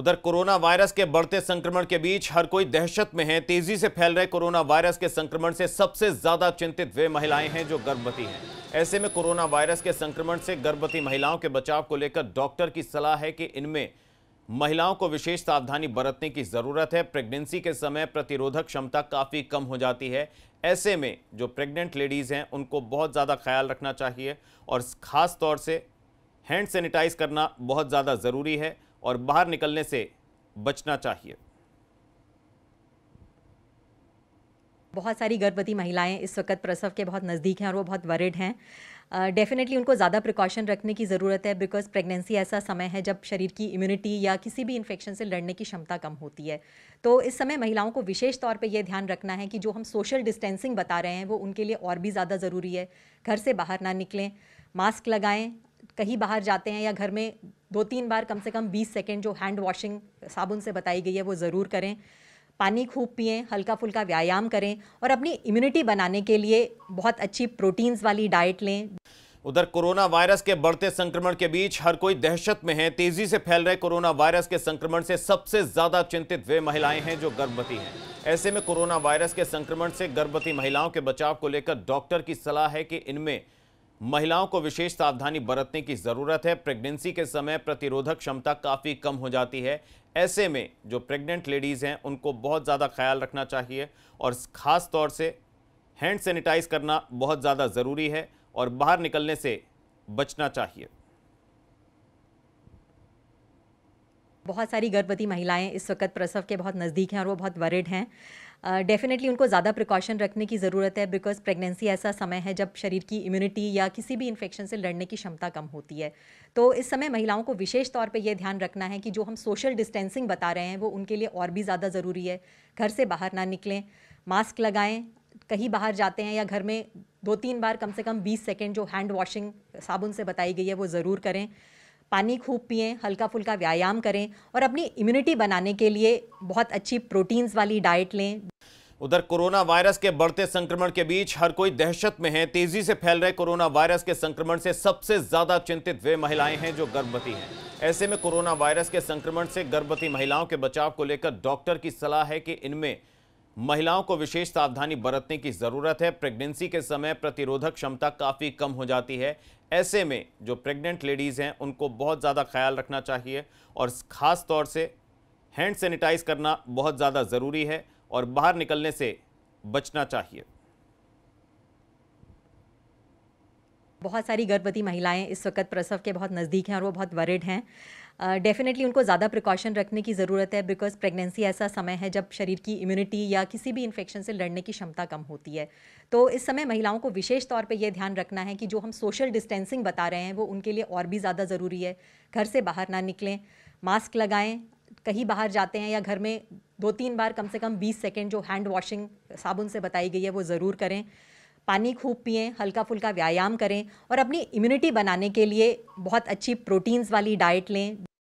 उधर corona virus के बढ़ते संक्रमण के बीच हर कोई दहशत में है तेजी से फैल रहे कोरोना वायरस के संक्रमण से सबसे ज्यादा चिंतित वे महिलाएं हैं जो गर्भवती हैं ऐसे में कोरोना वायरस के संक्रमण से गर्भवती महिलाओं के बचाव को लेकर डॉक्टर की सलाह है कि इनमें महिलाओं को विशेष सावधानी बरतने की ज़रूरत है प्रेग्नेंसी के समय प्रतिरोधक क्षमता काफ़ी कम हो जाती है ऐसे में जो प्रेग्नेंट लेडीज़ हैं उनको बहुत ज़्यादा ख्याल रखना चाहिए और ख़ास तौर से हैंड सैनिटाइज करना बहुत ज़्यादा ज़रूरी है और बाहर निकलने से बचना चाहिए बहुत सारी गर्भवती महिलाएं इस वक्त प्रसव के बहुत नज़दीक हैं और वो बहुत वरिड हैं डेफिनेटली uh, उनको ज़्यादा प्रिकॉशन रखने की ज़रूरत है बिकॉज प्रेगनेंसी ऐसा समय है जब शरीर की इम्यूनिटी या किसी भी इन्फेक्शन से लड़ने की क्षमता कम होती है तो इस समय महिलाओं को विशेष तौर पे ये ध्यान रखना है कि जो हम सोशल डिस्टेंसिंग बता रहे हैं वो उनके लिए और भी ज़्यादा ज़रूरी है घर से बाहर ना निकलें मास्क लगाएं कहीं बाहर जाते हैं या घर में दो तीन बार कम से कम 20 सेकेंड जो हैंड वॉशिंग साबुन से बताई गई है वो ज़रूर करें पानी खूब पिए हल्का फुल्का व्यायाम करें और अपनी इम्यूनिटी बनाने के लिए बहुत अच्छी प्रोटीन्स वाली डाइट लें उधर कोरोना वायरस के बढ़ते संक्रमण के बीच हर कोई दहशत में है तेजी से फैल रहे कोरोना वायरस के संक्रमण से सबसे ज्यादा चिंतित वे महिलाएं हैं जो गर्भवती हैं ऐसे में कोरोना वायरस के संक्रमण से गर्भवती महिलाओं के बचाव को लेकर डॉक्टर की सलाह है कि इनमें महिलाओं को विशेष सावधानी बरतने की ज़रूरत है प्रेगनेंसी के समय प्रतिरोधक क्षमता काफ़ी कम हो जाती है ऐसे में जो प्रेग्नेंट लेडीज़ हैं उनको बहुत ज़्यादा ख्याल रखना चाहिए और ख़ास तौर से हैंड सैनिटाइज करना बहुत ज़्यादा ज़रूरी है और बाहर निकलने से बचना चाहिए बहुत सारी गर्भवती महिलाएं इस वक्त प्रसव के बहुत नज़दीक हैं और वो बहुत वरिड हैं डेफिनेटली uh, उनको ज़्यादा प्रिकॉशन रखने की ज़रूरत है बिकॉज प्रेगनेंसी ऐसा समय है जब शरीर की इम्यूनिटी या किसी भी इन्फेक्शन से लड़ने की क्षमता कम होती है तो इस समय महिलाओं को विशेष तौर पे ये ध्यान रखना है कि जो हम सोशल डिस्टेंसिंग बता रहे हैं वो उनके लिए और भी ज़्यादा ज़रूरी है घर से बाहर ना निकलें मास्क लगाएं कहीं बाहर जाते हैं या घर में दो तीन बार कम से कम 20 सेकेंड जो हैंड वॉशिंग साबुन से बताई गई है वो ज़रूर करें पानी खूब पिएं हल्का फुल्का व्यायाम करें और अपनी इम्यूनिटी बनाने के लिए बहुत अच्छी प्रोटीन्स वाली डाइट लें उधर कोरोना वायरस के बढ़ते संक्रमण के बीच हर कोई दहशत में है तेजी से फैल रहे कोरोना वायरस के संक्रमण से सबसे ज्यादा चिंतित वे महिलाएं हैं जो गर्भवती हैं ऐसे में कोरोना वायरस के संक्रमण से गर्भवती महिलाओं के बचाव को लेकर डॉक्टर की सलाह है कि इनमें महिलाओं को विशेष सावधानी बरतने की ज़रूरत है प्रेगनेंसी के समय प्रतिरोधक क्षमता काफ़ी कम हो जाती है ऐसे में जो प्रेग्नेंट लेडीज़ हैं उनको बहुत ज़्यादा ख्याल रखना चाहिए और ख़ास तौर से हैंड सैनिटाइज करना बहुत ज़्यादा ज़रूरी है और बाहर निकलने से बचना चाहिए बहुत सारी गर्भवती महिलाएं इस वक्त प्रसव के बहुत नज़दीक हैं और वो बहुत वरिड हैं डेफिनेटली उनको ज़्यादा प्रिकॉशन रखने की ज़रूरत है बिकॉज प्रेगनेंसी ऐसा समय है जब शरीर की इम्यूनिटी या किसी भी इन्फेक्शन से लड़ने की क्षमता कम होती है तो इस समय महिलाओं को विशेष तौर पे यह ध्यान रखना है कि जो हम सोशल डिस्टेंसिंग बता रहे हैं वो उनके लिए और भी ज़्यादा ज़रूरी है घर से बाहर ना निकलें मास्क लगाएं कहीं बाहर जाते हैं या घर में दो तीन बार कम से कम 20 सेकेंड जो हैंड वॉशिंग साबुन से बताई गई है वो ज़रूर करें पानी खूब पिए हल्का फुल्का व्यायाम करें और अपनी इम्यूनिटी बनाने के लिए बहुत अच्छी प्रोटीन्स वाली डाइट लें